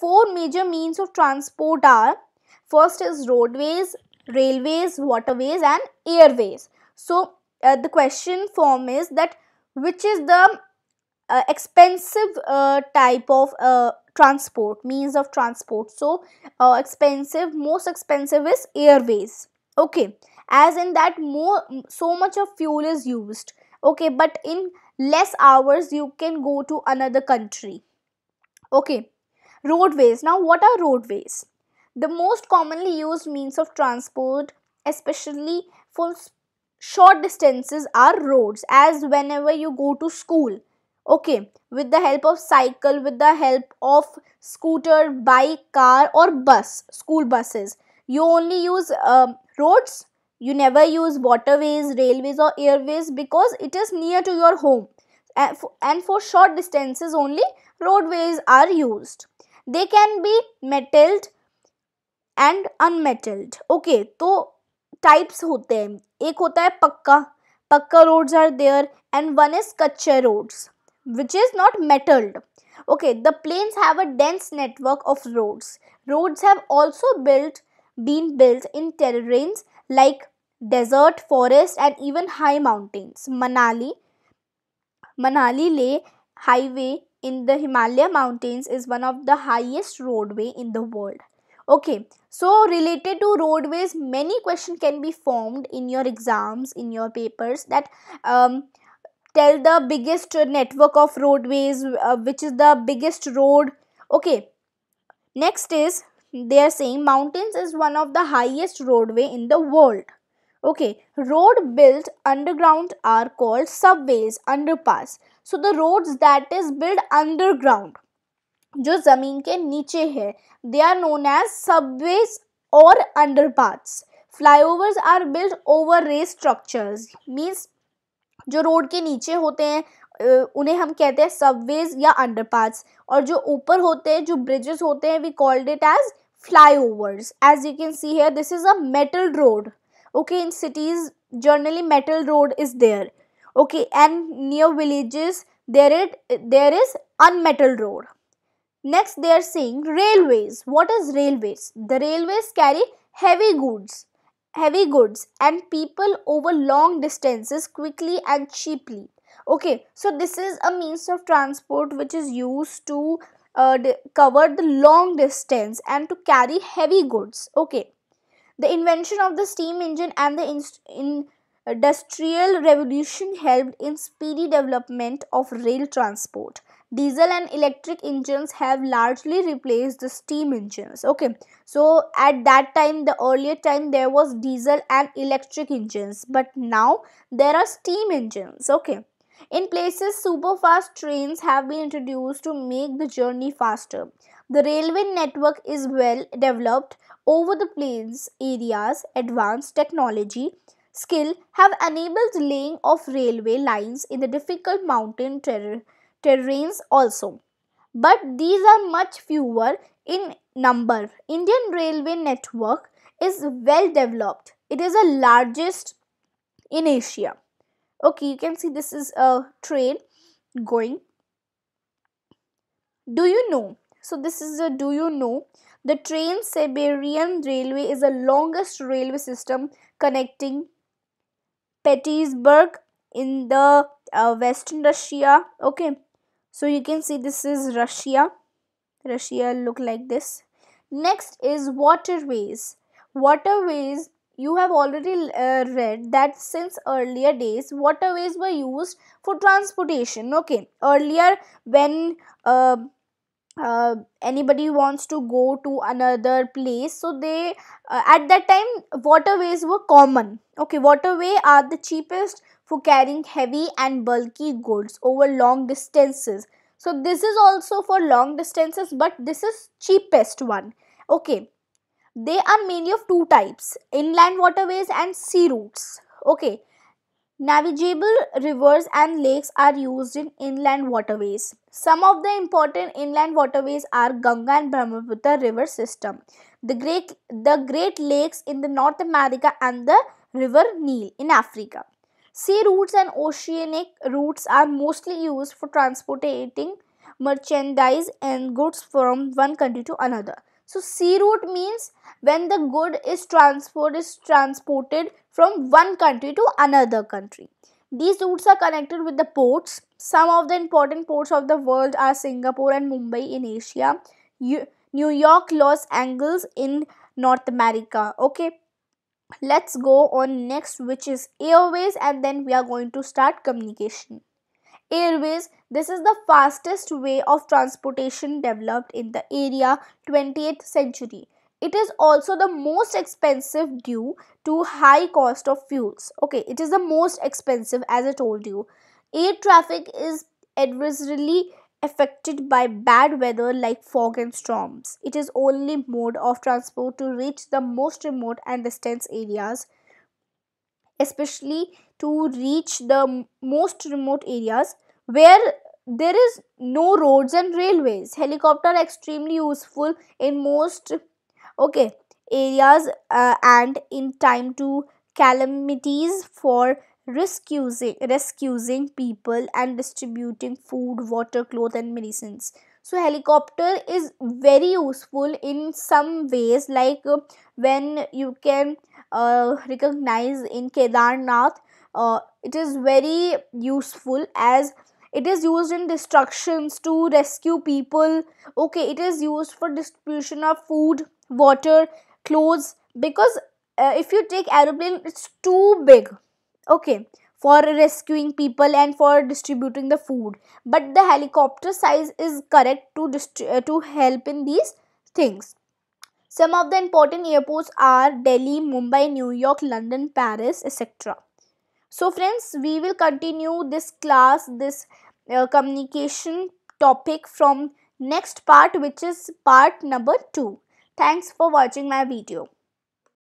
four major means of transport are first is roadways, railways, waterways and airways. So uh, the question form is that which is the uh, expensive uh, type of uh, transport means of transport so uh, expensive most expensive is airways okay as in that more so much of fuel is used okay but in less hours you can go to another country okay Roadways. Now, what are roadways? The most commonly used means of transport, especially for short distances, are roads, as whenever you go to school. Okay, with the help of cycle, with the help of scooter, bike, car, or bus, school buses. You only use uh, roads, you never use waterways, railways, or airways because it is near to your home. And for short distances only, roadways are used. They can be metalled and unmetalled okay तो types होते हैं एक होता है pucca pucca roads are there and one is कच्चे roads which is not metalled okay the plains have a dense network of roads roads have also built been built in terrains like desert forest and even high mountains Manali Manali Leh highway in the Himalaya mountains is one of the highest roadway in the world. Okay, so related to roadways, many questions can be formed in your exams, in your papers that um, tell the biggest network of roadways, uh, which is the biggest road. Okay, next is they are saying mountains is one of the highest roadway in the world. Okay, road built underground are called subways, underpass. So the roads that is built underground, जो ज़मीन के नीचे है they are known as subways और underpaths flyover are build over ray structures means जो road के नीचे होते हैं उन्हें हम कहते हैं सबवेज या अंडरपाथ्स और जो ऊपर होते हैं जो ब्रिजेस होते हैं we called it as flyovers as you can see है this is a metal road okay in cities generally metal road is there okay and near villages there it there is unmetal road next they are saying railways what is railways the railways carry heavy goods heavy goods and people over long distances quickly and cheaply okay so this is a means of transport which is used to uh, cover the long distance and to carry heavy goods okay the invention of the steam engine and the industrial revolution helped in speedy development of rail transport. Diesel and electric engines have largely replaced the steam engines. Okay, so at that time, the earlier time, there was diesel and electric engines, but now there are steam engines. Okay. In places, superfast trains have been introduced to make the journey faster. The railway network is well developed over the plains areas, advanced technology, skill have enabled laying of railway lines in the difficult mountain ter- terrains also. But these are much fewer in number. Indian railway network is well developed. It is the largest in Asia. Okay, you can see this is a train going. Do you know so this is a do you know? The Train Siberian Railway is the longest railway system connecting Petersburg in the uh, Western Russia. Okay, so you can see this is Russia. Russia look like this. Next is waterways. Waterways you have already uh, read that since earlier days waterways were used for transportation okay earlier when uh, uh, anybody wants to go to another place so they uh, at that time waterways were common okay waterway are the cheapest for carrying heavy and bulky goods over long distances so this is also for long distances but this is cheapest one okay they are mainly of two types inland waterways and sea routes okay Navigable rivers and lakes are used in inland waterways. Some of the important inland waterways are Ganga and Brahmaputra river system, the great, the great lakes in the North America and the river Nile in Africa. Sea routes and oceanic routes are mostly used for transporting merchandise and goods from one country to another. So sea route means when the good is transport is transported from one country to another country. These routes are connected with the ports. Some of the important ports of the world are Singapore and Mumbai in Asia, New York, Los Angeles in North America. Okay, let's go on next, which is airways, and then we are going to start communication. Airways this is the fastest way of transportation developed in the area 20th century. It is also the most expensive due to high cost of fuels. Okay, it is the most expensive as I told you. Air traffic is adversely affected by bad weather like fog and storms. It is only mode of transport to reach the most remote and distant areas, especially to reach the most remote areas where there is no roads and railways helicopter extremely useful in most okay areas uh, and in time to calamities for rescuing rescuing people and distributing food water clothes and medicines so helicopter is very useful in some ways like uh, when you can uh, recognize in kedarnath uh, it is very useful as it is used in destructions to rescue people okay it is used for distribution of food water clothes because uh, if you take aeroplane it's too big okay for rescuing people and for distributing the food but the helicopter size is correct to uh, to help in these things some of the important airports are delhi mumbai new york london paris etc so friends we will continue this class this uh, communication topic from next part which is part number 2 thanks for watching my video